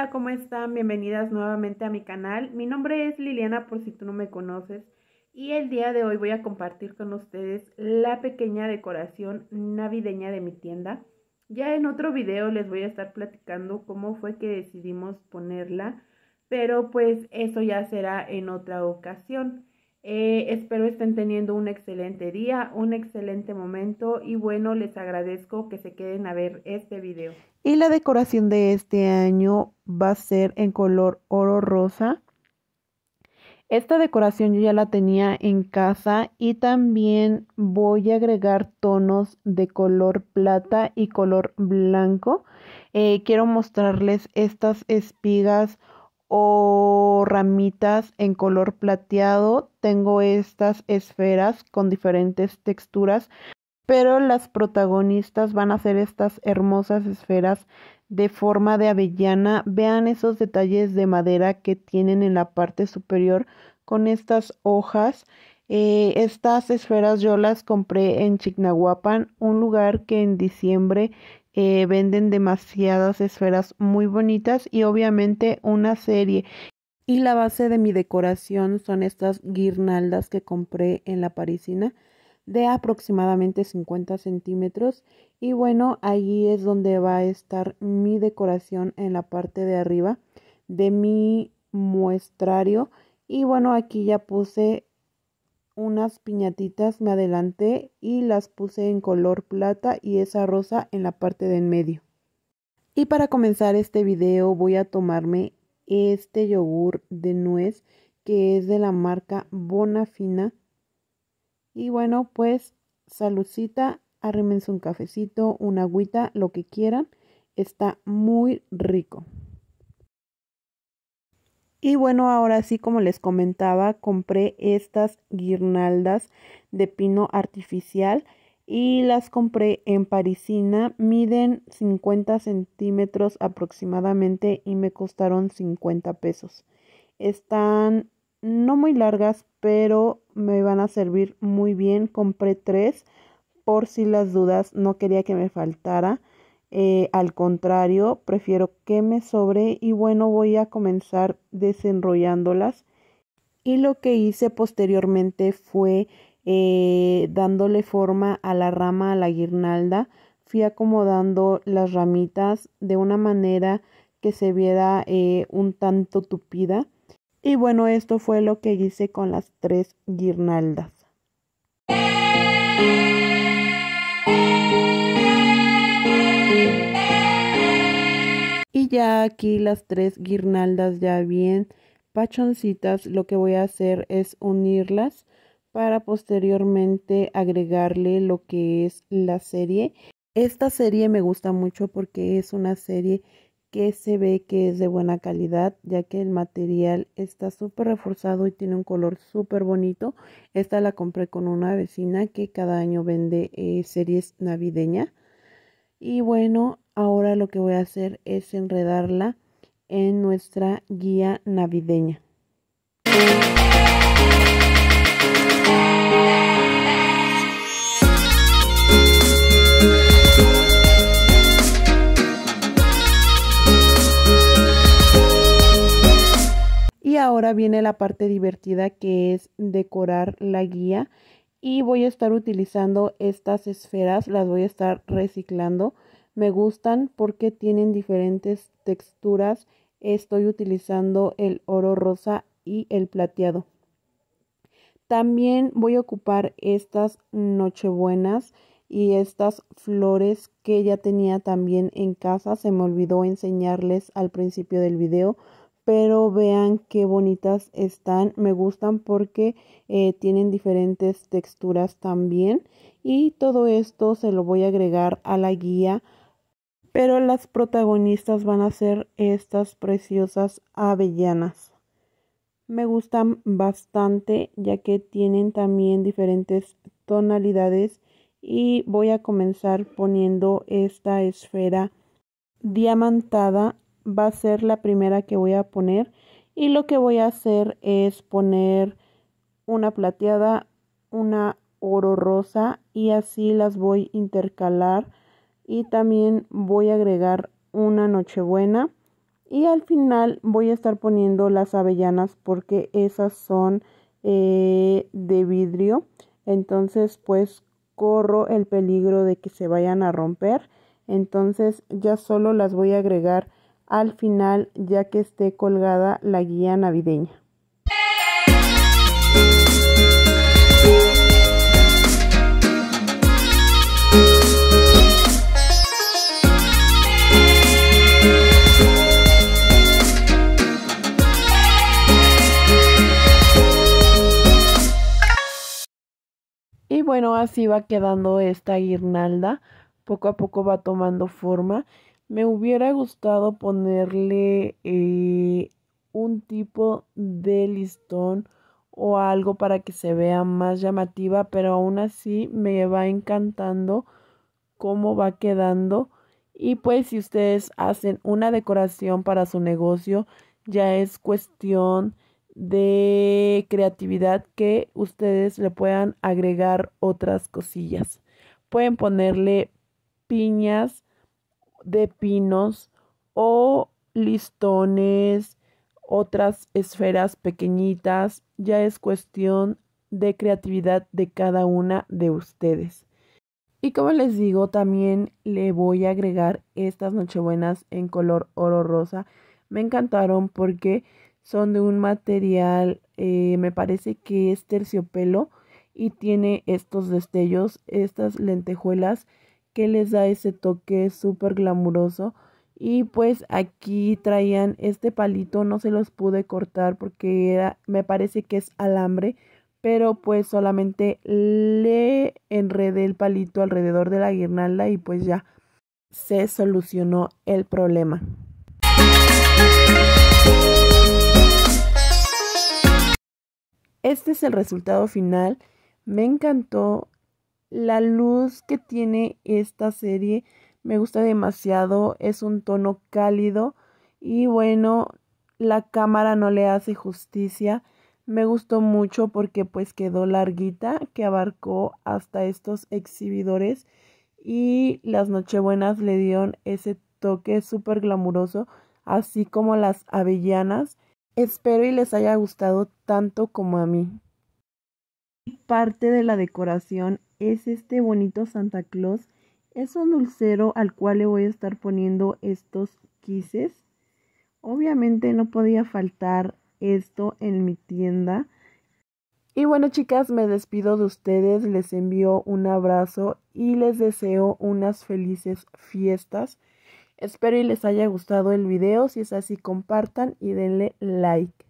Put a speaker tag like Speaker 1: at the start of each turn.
Speaker 1: hola, ¿cómo están? Bienvenidas nuevamente a mi canal. Mi nombre es Liliana por si tú no me conoces y el día de hoy voy a compartir con ustedes la pequeña decoración navideña de mi tienda. Ya en otro video les voy a estar platicando cómo fue que decidimos ponerla, pero pues eso ya será en otra ocasión. Eh, espero estén teniendo un excelente día, un excelente momento y bueno, les agradezco que se queden a ver este video. Y la decoración de este año va a ser en color oro rosa. Esta decoración yo ya la tenía en casa y también voy a agregar tonos de color plata y color blanco. Eh, quiero mostrarles estas espigas o ramitas en color plateado. Tengo estas esferas con diferentes texturas, pero las protagonistas van a ser estas hermosas esferas de forma de avellana. Vean esos detalles de madera que tienen en la parte superior con estas hojas. Eh, estas esferas yo las compré en Chignahuapan, un lugar que en diciembre eh, venden demasiadas esferas muy bonitas y obviamente una serie. Y la base de mi decoración son estas guirnaldas que compré en la parisina de aproximadamente 50 centímetros y bueno allí es donde va a estar mi decoración en la parte de arriba de mi muestrario y bueno aquí ya puse unas piñatitas me adelanté y las puse en color plata y esa rosa en la parte de en medio. Y para comenzar este video voy a tomarme este yogur de nuez que es de la marca Bonafina. Y bueno, pues saludcita, arremense un cafecito, una agüita, lo que quieran. Está muy rico. Y bueno, ahora sí, como les comentaba, compré estas guirnaldas de pino artificial y las compré en Parisina. Miden 50 centímetros aproximadamente y me costaron 50 pesos. Están no muy largas, pero me van a servir muy bien. Compré tres por si las dudas, no quería que me faltara. Eh, al contrario, prefiero que me sobre y bueno, voy a comenzar desenrollándolas. Y lo que hice posteriormente fue eh, dándole forma a la rama, a la guirnalda, fui acomodando las ramitas de una manera que se viera eh, un tanto tupida. Y bueno, esto fue lo que hice con las tres guirnaldas. ya aquí las tres guirnaldas ya bien pachoncitas lo que voy a hacer es unirlas para posteriormente agregarle lo que es la serie esta serie me gusta mucho porque es una serie que se ve que es de buena calidad ya que el material está súper reforzado y tiene un color súper bonito esta la compré con una vecina que cada año vende eh, series navideñas y bueno, ahora lo que voy a hacer es enredarla en nuestra guía navideña. Y ahora viene la parte divertida que es decorar la guía y voy a estar utilizando estas esferas, las voy a estar reciclando. Me gustan porque tienen diferentes texturas. Estoy utilizando el oro rosa y el plateado. También voy a ocupar estas nochebuenas y estas flores que ya tenía también en casa. Se me olvidó enseñarles al principio del video, pero vean qué bonitas están. Me gustan porque eh, tienen diferentes texturas también. Y todo esto se lo voy a agregar a la guía. Pero las protagonistas van a ser estas preciosas avellanas. Me gustan bastante ya que tienen también diferentes tonalidades. Y voy a comenzar poniendo esta esfera diamantada va a ser la primera que voy a poner y lo que voy a hacer es poner una plateada, una oro rosa y así las voy a intercalar y también voy a agregar una nochebuena y al final voy a estar poniendo las avellanas porque esas son eh, de vidrio entonces pues corro el peligro de que se vayan a romper entonces ya solo las voy a agregar al final ya que esté colgada la guía navideña. Y bueno, así va quedando esta guirnalda. Poco a poco va tomando forma me hubiera gustado ponerle eh, un tipo de listón o algo para que se vea más llamativa, pero aún así me va encantando cómo va quedando. Y pues si ustedes hacen una decoración para su negocio, ya es cuestión de creatividad que ustedes le puedan agregar otras cosillas. Pueden ponerle piñas, de pinos o listones, otras esferas pequeñitas, ya es cuestión de creatividad de cada una de ustedes. Y como les digo, también le voy a agregar estas nochebuenas en color oro rosa. Me encantaron porque son de un material, eh, me parece que es terciopelo y tiene estos destellos, estas lentejuelas que les da ese toque súper glamuroso. Y pues aquí traían este palito, no se los pude cortar porque era, me parece que es alambre, pero pues solamente le enredé el palito alrededor de la guirnalda y pues ya se solucionó el problema. Este es el resultado final. Me encantó la luz que tiene esta serie me gusta demasiado, es un tono cálido y bueno, la cámara no le hace justicia. Me gustó mucho porque pues quedó larguita, que abarcó hasta estos exhibidores y las Nochebuenas le dieron ese toque súper glamuroso, así como las avellanas. Espero y les haya gustado tanto como a mí parte de la decoración es este bonito Santa Claus. Es un dulcero al cual le voy a estar poniendo estos quises. Obviamente no podía faltar esto en mi tienda. Y bueno chicas, me despido de ustedes, les envío un abrazo y les deseo unas felices fiestas. Espero y les haya gustado el video, si es así compartan y denle like.